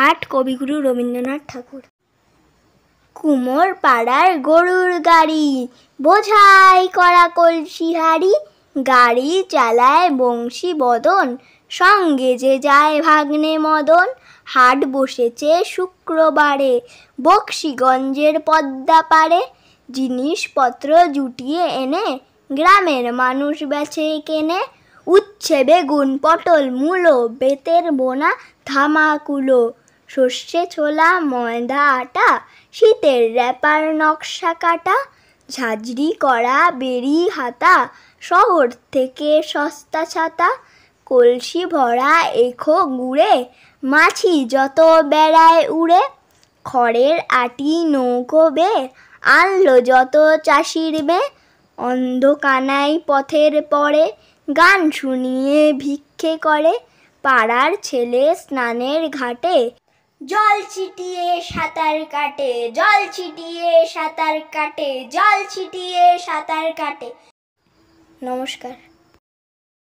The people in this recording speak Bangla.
হাট কবিগুরু রবীন্দ্রনাথ ঠাকুর কুমোর পাড়ার গরুর গাড়ি বোঝাই করা কলসি হাড়ি গাড়ি চালায় বংশী বদন সঙ্গে যে যায় ভাগ্নে মদন হাট বসেছে শুক্রবারে বক্সিগঞ্জের পদ্মা পারে জিনিসপত্র জুটিয়ে এনে গ্রামের মানুষ বেছে কেনে উচ্ছে বেগুন পটল মূলো বেতের বোনা থামাকুলো সর্ষে ছোলা ময়দা আটা শীতের র্যাপার নকশা কাটা ঝাঁঝরি করা বেরি হাতা শহর থেকে সস্তা ছাতা কলসি ভরা এখো গুড়ে মাছি যত বেড়ায় উড়ে খড়ের আটি নৌকো বে আনলো যত চাষির মেয়ে অন্ধকানাই পথের পরে গান শুনিয়ে ভিক্ষে করে পাড়ার ছেলে স্নানের ঘাটে জল ছিটিয়ে সাঁতার কাটে জল ছিটিয়ে সাঁতার কাটে জল ছিটিয়ে সাঁতার কাটে নমস্কার